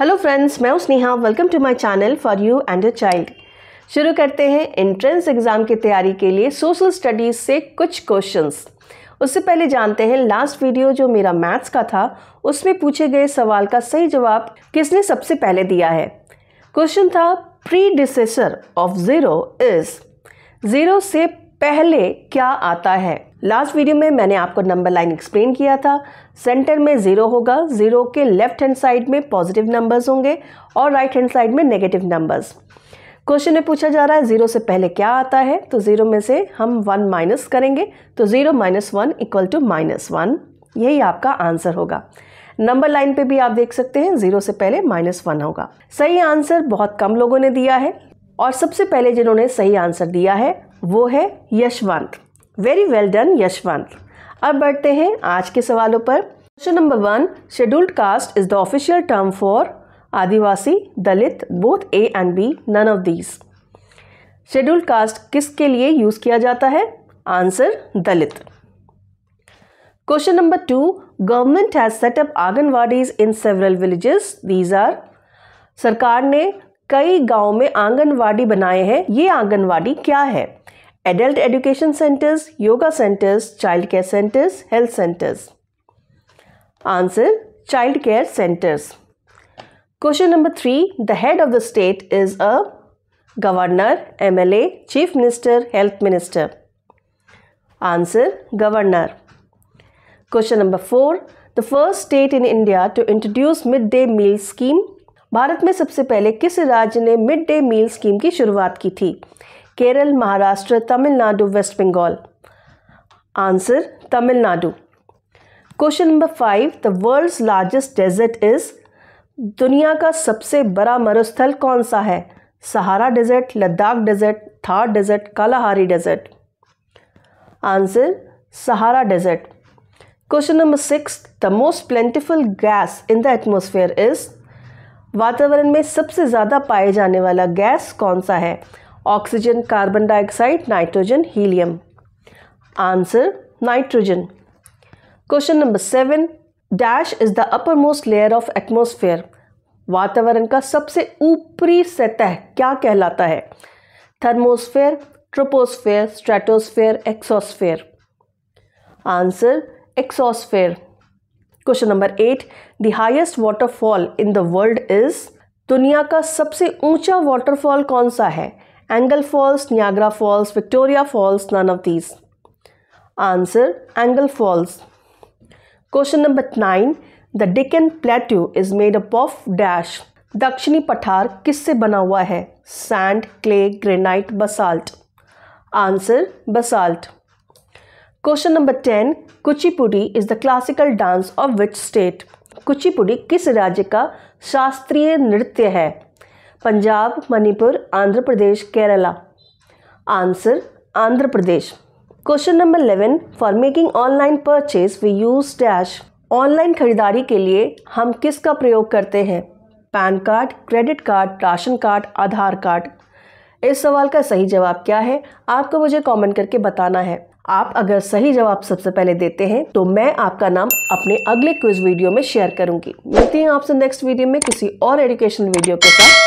Hello friends मैं Sneha welcome to my channel for you and your child शुरू करते हैं एंट्रेंस एग्ज़ाम की तैयारी के लिए सोशल स्टडीज़ से कुछ क्वेश्चंस उससे पहले जानते हैं लास्ट वीडियो जो मेरा मैथ्स का था उसमें पूछे गए सवाल का सही जवाब किसने सबसे पहले दिया है क्वेश्चन था pre of zero is zero से पहले क्या आता है लास्ट वीडियो में मैंने आपको नंबर लाइन एक्सप्लेन किया था सेंटर में ज़ीरो होगा ज़ीरो के लेफ्ट हैंड साइड में पॉजिटिव नंबर्स होंगे और राइट हैंड साइड में नेगेटिव नंबर्स क्वेश्चन में पूछा जा रहा है ज़ीरो से पहले क्या आता है तो ज़ीरो में से हम वन माइनस करेंगे तो zero minus one equal to minus one यही आपका आंसर होगा नंबर लाइन पे भी आप देख सकते हैं जीरो से पहले माइनस वन होगा सही आंसर बहुत कम लोगों ने दिया है और सबसे पहले जिन्होंने सही आंसर दिया है वो है Yashwant very well done Yashwant अब बढ़ते हैं आज के सवालों पर question number one scheduled caste is the official term for Adivasi Dalit both A and B none of these scheduled caste किसके लिए यूज़ किया जाता है answer Dalit question number two government has set up anganwadis in several villages these are सरकार ने कई गांव में आंगनवाड़ी बनाए हैं ये आंगनवाड़ी क्या है adult education centres yoga centres child care centres health centres answer child care centres question number three the head of the state is a governor M L A chief minister health minister answer governor question number four the first state in India to introduce mid day meal scheme Bharat में सबसे पहले किस राज्य ने mid day meal scheme की शुरुआत की थी Kerala Maharashtra Tamil Nadu West Bengal answer Tamil Nadu question number five the world's largest desert is दुनिया का सबसे बड़ा मरुस्थल कौन सा है Sahara desert Ladakh desert Thar desert Kalahari desert answer Sahara desert question number six the most plentiful gas in the atmosphere is वातावरण में सबसे ज़्यादा पाए जाने वाला गैस कौन सा है oxygen carbon dioxide nitrogen helium answer nitrogen question number seven dash is the upper most layer of atmosphere वातावरण का सबसे ऊपरी सतह क्या कहलाता है thermosphere troposphere stratosphere exosphere answer exosphere question number eight the highest waterfall in the world is दुनिया का सबसे ऊंचा वाटरफॉल कौन सा है Angle Falls, Niagara Falls, Victoria Falls, none of these. Answer Angle Falls. Question number 9. The Deccan Plateau is made up of dash. दक्षिणी पठार किससे bana hua hai sand clay granite basalt answer basalt question number ten kuchipudi is the classical dance of which state kuchipudi kis rajya ka shastriya nritya hai Punjab Manipur Andhra Pradesh Kerala answer Andhra Pradesh question number eleven for making online purchase we use dash online खरीदारी के लिए हम किसका प्रयोग करते हैं PAN card credit card ration card Aadhaar card इस सवाल का सही जवाब क्या है आपको मुझे कमेंट करके बताना है आप अगर सही जवाब सबसे पहले देते हैं तो मैं आपका नाम अपने अगले क्विज वीडियो में शेयर करूंगी मिलती हैं आपसे नेक्स्ट वीडियो में किसी और एडुकेशन वीडियो के साथ